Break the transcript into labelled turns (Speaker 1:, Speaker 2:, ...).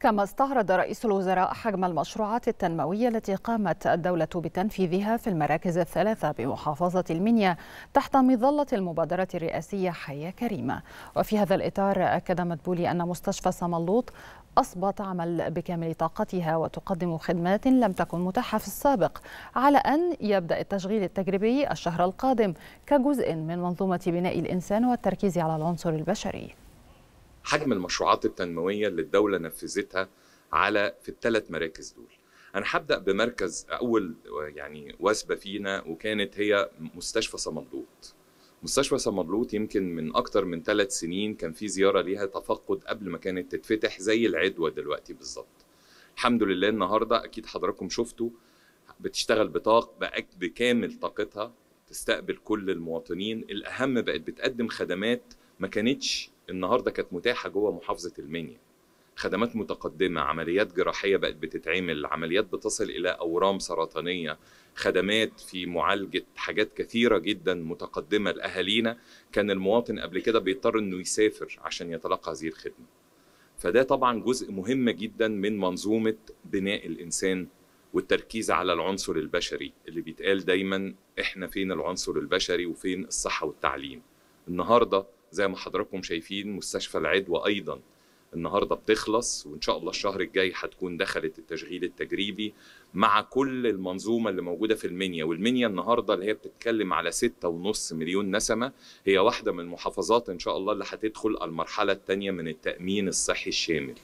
Speaker 1: كما استعرض رئيس الوزراء حجم المشروعات التنموية التي قامت الدولة بتنفيذها في المراكز الثلاثة بمحافظة المنيا تحت مظلة المبادرة الرئاسية حياة كريمة وفي هذا الإطار أكد مدبولي أن مستشفى سملوط أصبح تعمل بكامل طاقتها وتقدم خدمات لم تكن متاحة في السابق على أن يبدأ التشغيل التجريبي الشهر القادم كجزء من منظومة بناء الإنسان والتركيز على العنصر البشري
Speaker 2: حجم المشروعات التنمويه اللي الدوله نفذتها على في الثلاث مراكز دول انا هبدا بمركز اول يعني وثبه فينا وكانت هي مستشفى صمدلوط مستشفى صمدلوط يمكن من اكتر من ثلاث سنين كان في زياره ليها تفقد قبل ما كانت تتفتح زي العدوى دلوقتي بالظبط الحمد لله النهارده اكيد حضراتكم شفتوا بتشتغل بطاق بكامل طاقتها تستقبل كل المواطنين الاهم بقت بتقدم خدمات ما كانتش النهارده كانت متاحه جوه محافظه المنيا خدمات متقدمه عمليات جراحيه بقت بتتعمل عمليات بتصل الى اورام سرطانيه خدمات في معالجه حاجات كثيره جدا متقدمه لاهالينا كان المواطن قبل كده بيضطر انه يسافر عشان يتلقى هذه الخدمه فده طبعا جزء مهم جدا من منظومه بناء الانسان والتركيز على العنصر البشري اللي بيتقال دايما احنا فين العنصر البشري وفين الصحه والتعليم النهارده زي ما حضراتكم شايفين مستشفى العدوى ايضا النهارده بتخلص وان شاء الله الشهر الجاي هتكون دخلت التشغيل التجريبي مع كل المنظومه اللي موجوده في المنيا والمنيا النهارده اللي هي بتتكلم على 6.5 مليون نسمه هي واحده من المحافظات ان شاء الله اللي هتدخل المرحله الثانيه من التامين الصحي الشامل